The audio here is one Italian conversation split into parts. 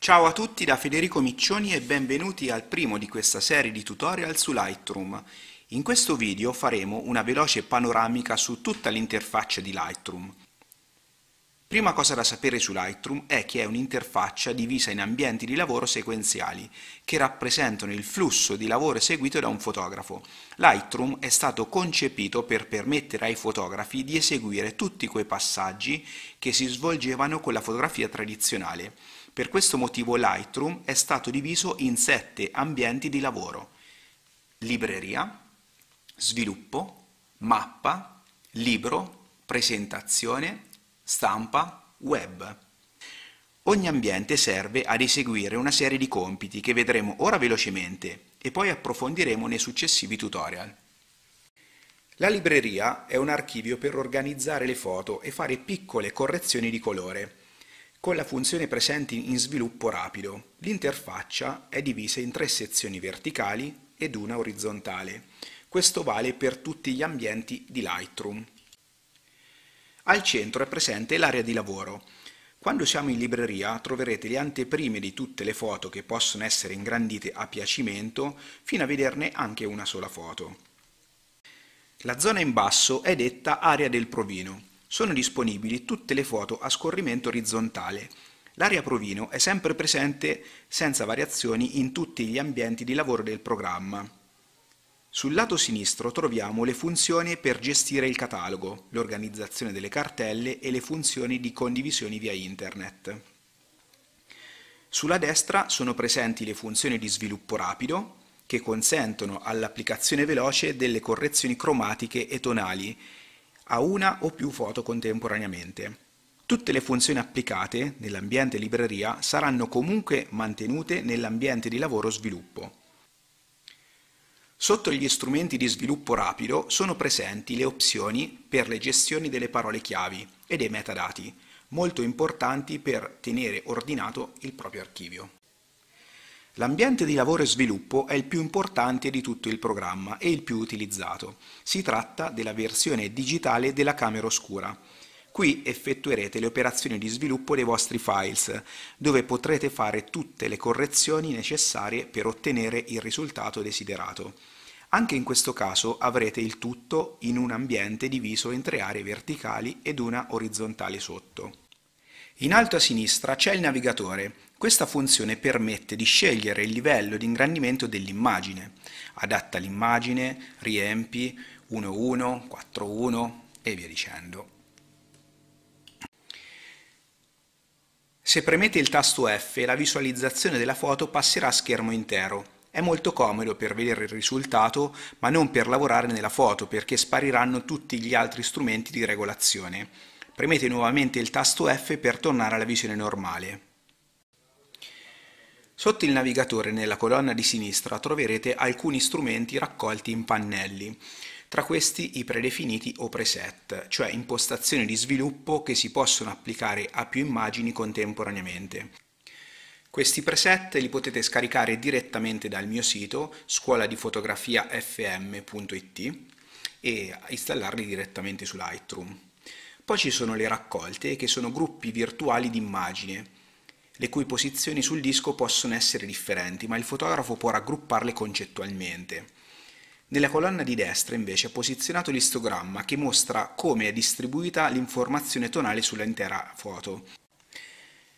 Ciao a tutti da Federico Miccioni e benvenuti al primo di questa serie di tutorial su Lightroom. In questo video faremo una veloce panoramica su tutta l'interfaccia di Lightroom. Prima cosa da sapere su Lightroom è che è un'interfaccia divisa in ambienti di lavoro sequenziali, che rappresentano il flusso di lavoro eseguito da un fotografo. Lightroom è stato concepito per permettere ai fotografi di eseguire tutti quei passaggi che si svolgevano con la fotografia tradizionale. Per questo motivo Lightroom è stato diviso in sette ambienti di lavoro. Libreria, sviluppo, mappa, libro, presentazione, stampa, web. Ogni ambiente serve ad eseguire una serie di compiti che vedremo ora velocemente e poi approfondiremo nei successivi tutorial. La libreria è un archivio per organizzare le foto e fare piccole correzioni di colore, con la funzione presente in sviluppo rapido. L'interfaccia è divisa in tre sezioni verticali ed una orizzontale. Questo vale per tutti gli ambienti di Lightroom. Al centro è presente l'area di lavoro. Quando siamo in libreria troverete le anteprime di tutte le foto che possono essere ingrandite a piacimento fino a vederne anche una sola foto. La zona in basso è detta area del provino. Sono disponibili tutte le foto a scorrimento orizzontale. L'area provino è sempre presente senza variazioni in tutti gli ambienti di lavoro del programma. Sul lato sinistro troviamo le funzioni per gestire il catalogo, l'organizzazione delle cartelle e le funzioni di condivisione via internet. Sulla destra sono presenti le funzioni di sviluppo rapido, che consentono all'applicazione veloce delle correzioni cromatiche e tonali a una o più foto contemporaneamente. Tutte le funzioni applicate nell'ambiente libreria saranno comunque mantenute nell'ambiente di lavoro sviluppo. Sotto gli strumenti di sviluppo rapido sono presenti le opzioni per le gestioni delle parole chiavi e dei metadati, molto importanti per tenere ordinato il proprio archivio. L'ambiente di lavoro e sviluppo è il più importante di tutto il programma e il più utilizzato. Si tratta della versione digitale della Camera Oscura, Qui effettuerete le operazioni di sviluppo dei vostri files, dove potrete fare tutte le correzioni necessarie per ottenere il risultato desiderato. Anche in questo caso avrete il tutto in un ambiente diviso in tre aree verticali ed una orizzontale sotto. In alto a sinistra c'è il navigatore. Questa funzione permette di scegliere il livello di ingrandimento dell'immagine. Adatta l'immagine, riempi 1.1, 4.1 e via dicendo. Se premete il tasto F la visualizzazione della foto passerà a schermo intero. È molto comodo per vedere il risultato, ma non per lavorare nella foto perché spariranno tutti gli altri strumenti di regolazione. Premete nuovamente il tasto F per tornare alla visione normale. Sotto il navigatore nella colonna di sinistra troverete alcuni strumenti raccolti in pannelli tra questi i predefiniti o preset, cioè impostazioni di sviluppo che si possono applicare a più immagini contemporaneamente. Questi preset li potete scaricare direttamente dal mio sito scuoladifotografiafm.it e installarli direttamente su Lightroom. Poi ci sono le raccolte, che sono gruppi virtuali di immagine, le cui posizioni sul disco possono essere differenti, ma il fotografo può raggrupparle concettualmente. Nella colonna di destra invece è posizionato l'istogramma che mostra come è distribuita l'informazione tonale sull'intera foto.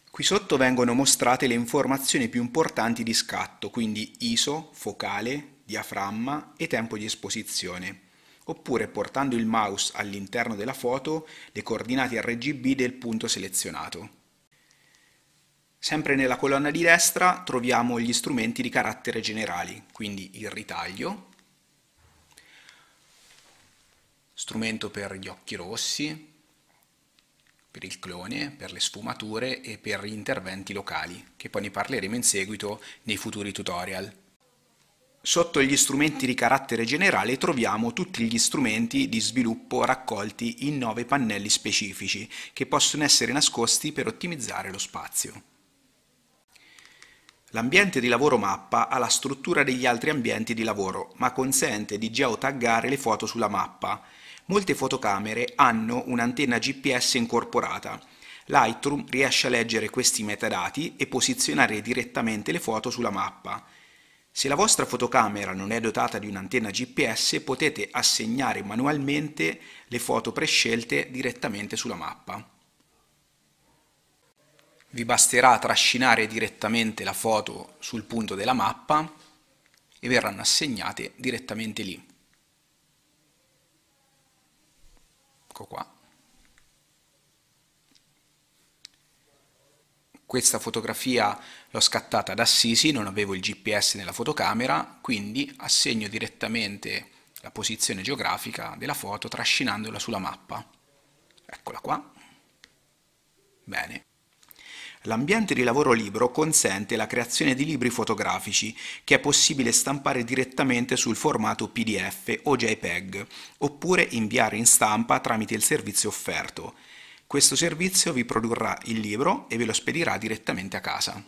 Qui sotto vengono mostrate le informazioni più importanti di scatto, quindi ISO, focale, diaframma e tempo di esposizione. Oppure portando il mouse all'interno della foto le coordinate RGB del punto selezionato. Sempre nella colonna di destra troviamo gli strumenti di carattere generali, quindi il ritaglio, strumento per gli occhi rossi, per il clone, per le sfumature e per gli interventi locali, che poi ne parleremo in seguito nei futuri tutorial. Sotto gli strumenti di carattere generale troviamo tutti gli strumenti di sviluppo raccolti in nove pannelli specifici, che possono essere nascosti per ottimizzare lo spazio. L'ambiente di lavoro mappa ha la struttura degli altri ambienti di lavoro, ma consente di geotaggare le foto sulla mappa Molte fotocamere hanno un'antenna GPS incorporata. Lightroom riesce a leggere questi metadati e posizionare direttamente le foto sulla mappa. Se la vostra fotocamera non è dotata di un'antenna GPS potete assegnare manualmente le foto prescelte direttamente sulla mappa. Vi basterà trascinare direttamente la foto sul punto della mappa e verranno assegnate direttamente lì. Ecco qua. Questa fotografia l'ho scattata ad Assisi, non avevo il GPS nella fotocamera, quindi assegno direttamente la posizione geografica della foto trascinandola sulla mappa. Eccola qua. Bene. L'ambiente di lavoro libero consente la creazione di libri fotografici che è possibile stampare direttamente sul formato PDF o JPEG oppure inviare in stampa tramite il servizio offerto. Questo servizio vi produrrà il libro e ve lo spedirà direttamente a casa.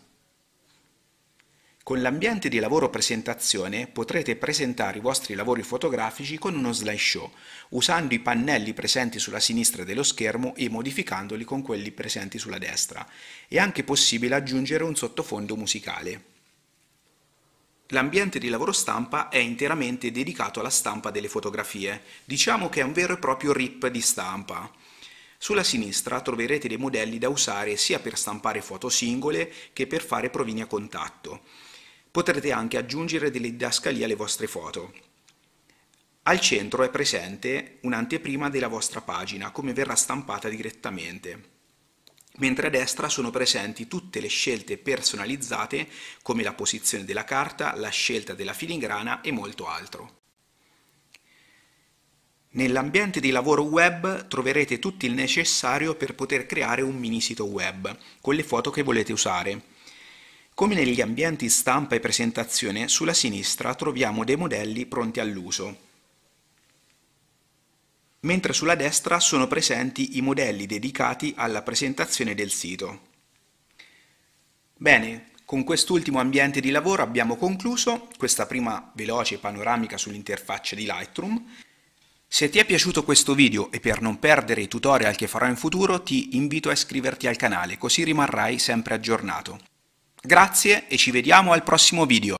Con l'ambiente di lavoro presentazione potrete presentare i vostri lavori fotografici con uno slideshow, usando i pannelli presenti sulla sinistra dello schermo e modificandoli con quelli presenti sulla destra. È anche possibile aggiungere un sottofondo musicale. L'ambiente di lavoro stampa è interamente dedicato alla stampa delle fotografie, diciamo che è un vero e proprio RIP di stampa. Sulla sinistra troverete dei modelli da usare sia per stampare foto singole che per fare provini a contatto. Potrete anche aggiungere delle didascalie alle vostre foto. Al centro è presente un'anteprima della vostra pagina, come verrà stampata direttamente, mentre a destra sono presenti tutte le scelte personalizzate, come la posizione della carta, la scelta della filigrana e molto altro. Nell'ambiente di lavoro web troverete tutto il necessario per poter creare un mini sito web con le foto che volete usare. Come negli ambienti stampa e presentazione, sulla sinistra troviamo dei modelli pronti all'uso mentre sulla destra sono presenti i modelli dedicati alla presentazione del sito. Bene, con quest'ultimo ambiente di lavoro abbiamo concluso questa prima veloce panoramica sull'interfaccia di Lightroom. Se ti è piaciuto questo video e per non perdere i tutorial che farò in futuro ti invito a iscriverti al canale così rimarrai sempre aggiornato. Grazie e ci vediamo al prossimo video.